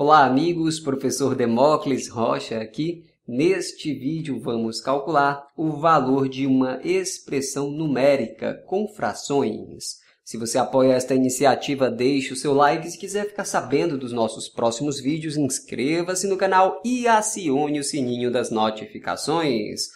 Olá amigos, professor Demócles Rocha aqui. Neste vídeo vamos calcular o valor de uma expressão numérica com frações. Se você apoia esta iniciativa, deixe o seu like. Se quiser ficar sabendo dos nossos próximos vídeos, inscreva-se no canal e acione o sininho das notificações.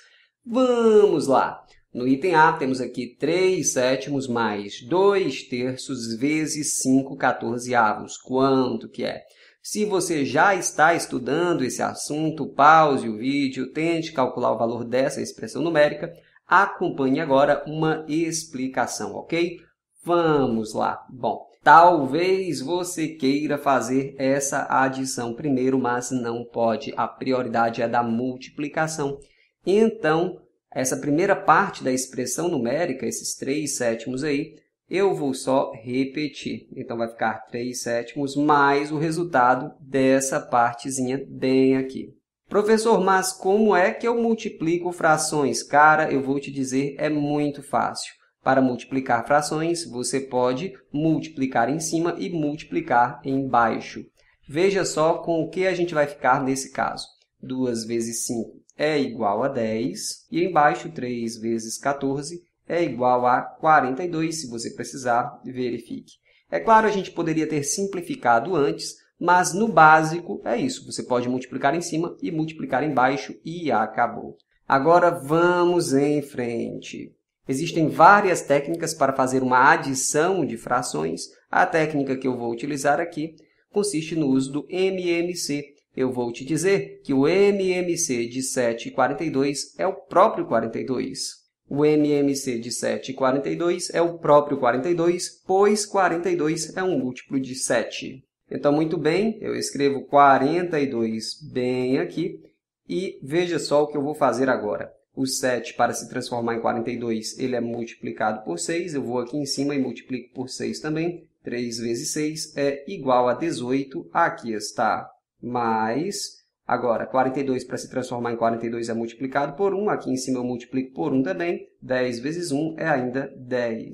Vamos lá! No item A, temos aqui 3 sétimos mais 2 terços vezes 5 quatorzeavos. Quanto que é? Se você já está estudando esse assunto, pause o vídeo, tente calcular o valor dessa expressão numérica. Acompanhe agora uma explicação, ok? Vamos lá. Bom, talvez você queira fazer essa adição primeiro, mas não pode. A prioridade é da multiplicação. Então, essa primeira parte da expressão numérica, esses três sétimos aí, eu vou só repetir. Então, vai ficar 3 sétimos mais o resultado dessa partezinha bem aqui. Professor, mas como é que eu multiplico frações? Cara, eu vou te dizer, é muito fácil. Para multiplicar frações, você pode multiplicar em cima e multiplicar embaixo. Veja só com o que a gente vai ficar nesse caso. 2 vezes 5 é igual a 10, e embaixo 3 vezes 14 é igual a 42, se você precisar, verifique. É claro, a gente poderia ter simplificado antes, mas no básico é isso. Você pode multiplicar em cima e multiplicar embaixo e acabou. Agora vamos em frente. Existem várias técnicas para fazer uma adição de frações. A técnica que eu vou utilizar aqui consiste no uso do MMC. Eu vou te dizer que o MMC de 7 e 42 é o próprio 42. O MMC de 7 e 42 é o próprio 42, pois 42 é um múltiplo de 7. Então, muito bem, eu escrevo 42 bem aqui e veja só o que eu vou fazer agora. O 7, para se transformar em 42, ele é multiplicado por 6. Eu vou aqui em cima e multiplico por 6 também. 3 vezes 6 é igual a 18. Aqui está mais Agora, 42 para se transformar em 42 é multiplicado por 1, aqui em cima eu multiplico por 1 também, 10 vezes 1 é ainda 10.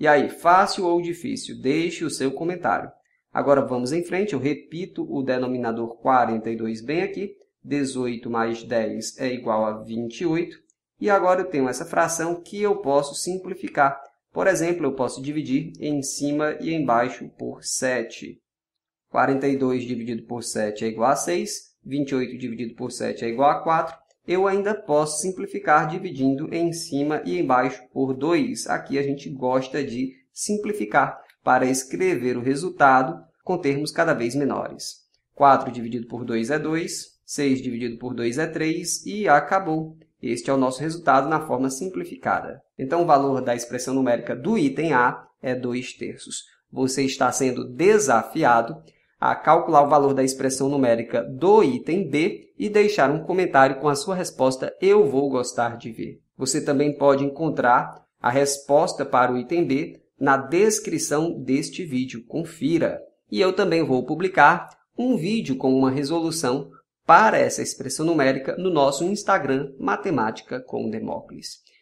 E aí, fácil ou difícil? Deixe o seu comentário. Agora vamos em frente, eu repito o denominador 42 bem aqui, 18 mais 10 é igual a 28, e agora eu tenho essa fração que eu posso simplificar. Por exemplo, eu posso dividir em cima e embaixo por 7. 42 dividido por 7 é igual a 6, 28 dividido por 7 é igual a 4, eu ainda posso simplificar dividindo em cima e embaixo por 2. Aqui a gente gosta de simplificar para escrever o resultado com termos cada vez menores. 4 dividido por 2 é 2, 6 dividido por 2 é 3 e acabou. Este é o nosso resultado na forma simplificada. Então, o valor da expressão numérica do item A é 2 terços. Você está sendo desafiado a calcular o valor da expressão numérica do item B e deixar um comentário com a sua resposta Eu vou gostar de ver. Você também pode encontrar a resposta para o item B na descrição deste vídeo. Confira! E eu também vou publicar um vídeo com uma resolução para essa expressão numérica no nosso Instagram Matemática com Demócles.